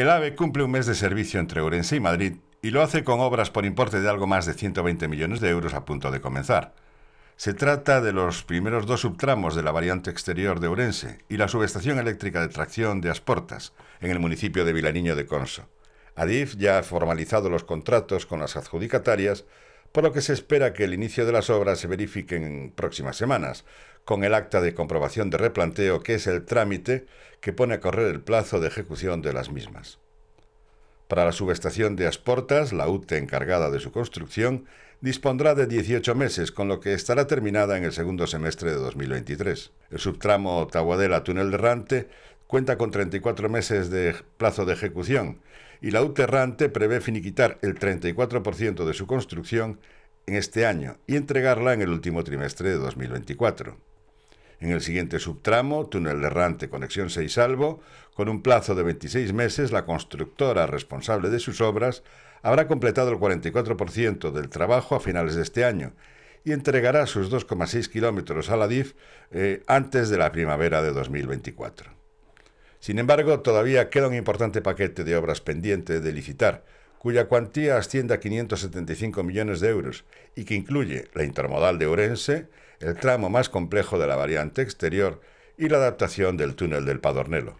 El AVE cumple un mes de servicio entre Orense y Madrid y lo hace con obras por importe de algo más de 120 millones de euros a punto de comenzar. Se trata de los primeros dos subtramos de la variante exterior de Orense y la subestación eléctrica de tracción de Asportas, en el municipio de Vilariño de Conso. Adif ya ha formalizado los contratos con las adjudicatarias por lo que se espera que el inicio de las obras se verifique en próximas semanas, con el acta de comprobación de replanteo, que es el trámite que pone a correr el plazo de ejecución de las mismas. Para la subestación de Asportas, la UTE encargada de su construcción dispondrá de 18 meses, con lo que estará terminada en el segundo semestre de 2023. El subtramo tahuadela túnel de cuenta con 34 meses de plazo de ejecución y la Uterrante prevé finiquitar el 34% de su construcción en este año y entregarla en el último trimestre de 2024. En el siguiente subtramo, túnel errante Conexión 6 Salvo, con un plazo de 26 meses, la constructora responsable de sus obras habrá completado el 44% del trabajo a finales de este año y entregará sus 2,6 kilómetros a la DIF eh, antes de la primavera de 2024. Sin embargo, todavía queda un importante paquete de obras pendiente de licitar, cuya cuantía asciende a 575 millones de euros y que incluye la intermodal de Ourense, el tramo más complejo de la variante exterior y la adaptación del túnel del Padornelo.